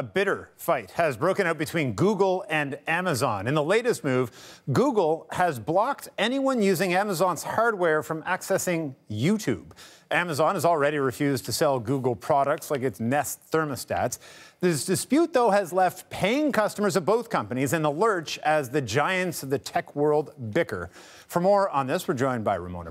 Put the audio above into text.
A bitter fight has broken out between Google and Amazon. In the latest move, Google has blocked anyone using Amazon's hardware from accessing YouTube. Amazon has already refused to sell Google products like its Nest thermostats. This dispute, though, has left paying customers of both companies in the lurch as the giants of the tech world bicker. For more on this, we're joined by Ramona.